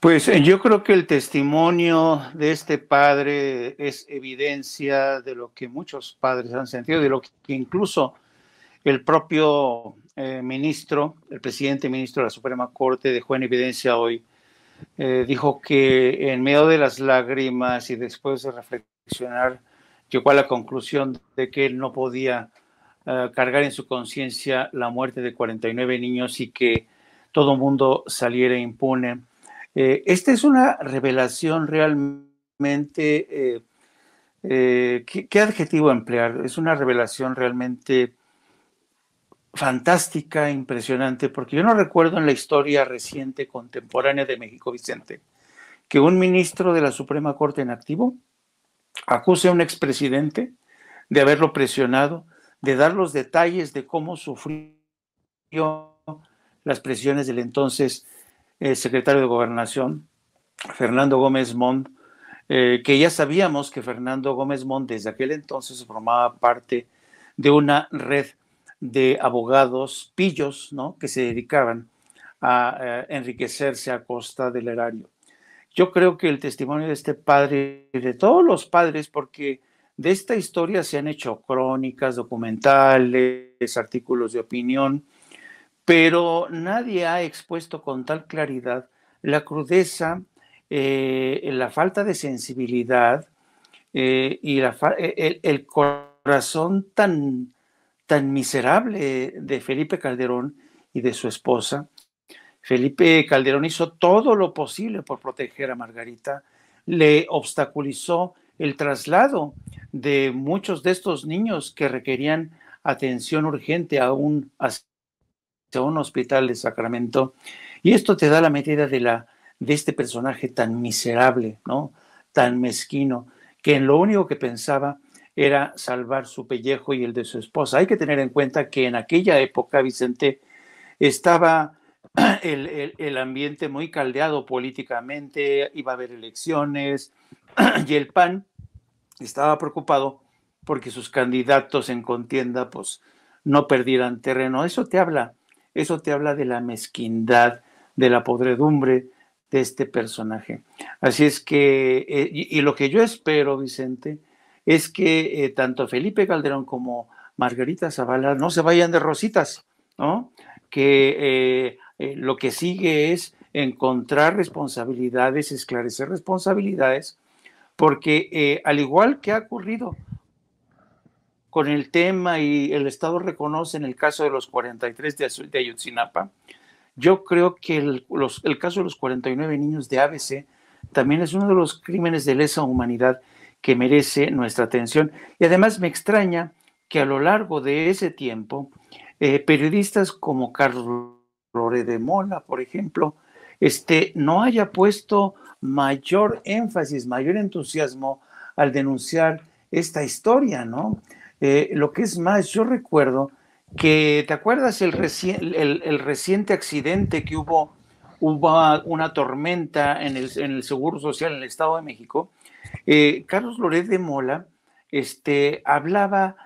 Pues eh, yo creo que el testimonio de este padre es evidencia de lo que muchos padres han sentido, de lo que incluso el propio eh, ministro, el presidente ministro de la Suprema Corte dejó en evidencia hoy. Eh, dijo que en medio de las lágrimas y después de reflexionar, llegó a la conclusión de que él no podía cargar en su conciencia la muerte de 49 niños y que todo mundo saliera impune eh, esta es una revelación realmente, eh, eh, ¿qué, adjetivo emplear? Es una revelación realmente fantástica, impresionante, porque yo no recuerdo en la historia reciente, contemporánea de México, Vicente, que un ministro de la Suprema Corte en activo acuse a un expresidente de haberlo presionado, de dar los detalles de cómo sufrió las presiones del entonces eh, secretario de Gobernación, Fernando Gómez Mont, eh, que ya sabíamos que Fernando Gómez Mont desde aquel entonces formaba parte de una red de abogados pillos, ¿no? Que se dedicaban a, eh, enriquecerse a costa del erario. Yo creo que el testimonio de este padre de todos los padres, porque de esta historia se han hecho crónicas, documentales, artículos de opinión, pero nadie ha expuesto con tal claridad la crudeza, eh, la falta de sensibilidad eh, y e-, el, corazón tan, tan miserable de Felipe Calderón y de su esposa. Felipe Calderón hizo todo lo posible por proteger a Margarita, le obstaculizó el traslado de muchos de estos niños que requerían atención urgente a un de un hospital de Sacramento. Y esto te da la medida de, la, de este personaje tan miserable, ¿no? tan mezquino, que en lo único que pensaba era salvar su pellejo y el de su esposa. Hay que tener en cuenta que en aquella época, Vicente, estaba el, el ambiente muy caldeado políticamente, iba a haber elecciones, y el PAN estaba preocupado porque sus candidatos en contienda pues, no perdieran terreno. Eso te habla eso te habla de la mezquindad, de la podredumbre de este personaje. Así es que, eh, y, lo que yo espero, Vicente, es que eh, tanto Felipe Calderón como Margarita Zavala no se vayan de rositas, ¿no? Que eh, lo que sigue es encontrar responsabilidades, esclarecer responsabilidades, porque al igual que ha ocurrido con el tema y el Estado reconoce en el caso de los 43 de Ayutzinapa, yo creo que el, caso de los 49 niños de ABC también es uno de los crímenes de lesa humanidad que merece nuestra atención. Y además me extraña que a lo largo de ese tiempo, eh, periodistas como Carlos Lore de Mola, por ejemplo, este, no haya puesto mayor énfasis, mayor entusiasmo al denunciar esta historia, ¿no? Eh, lo que es más, yo recuerdo que, ¿te acuerdas el, el, reciente accidente que hubo? Hubo una tormenta en el, en el Seguro Social en el Estado de México. Eh, Carlos Loret de Mola este, hablaba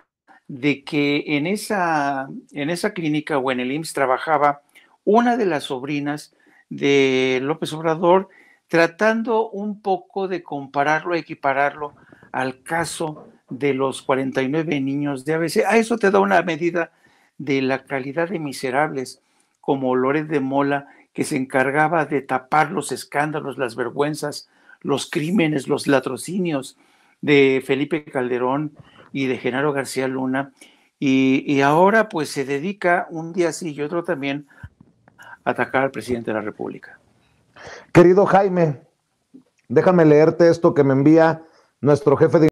de que en esa, en esa clínica o en el IMSS trabajaba una de las sobrinas de López Obrador, tratando un poco de compararlo, equipararlo al caso de los 49 niños de ABC. A ah, eso te da una medida de la calidad de miserables como Loret de Mola, que se encargaba de tapar los escándalos, las vergüenzas, los crímenes, los latrocinios de Felipe Calderón y de Genaro García Luna. Y, y ahora pues se dedica un día sí y otro también a atacar al presidente de la República. Querido Jaime, déjame leerte esto que me envía nuestro jefe de...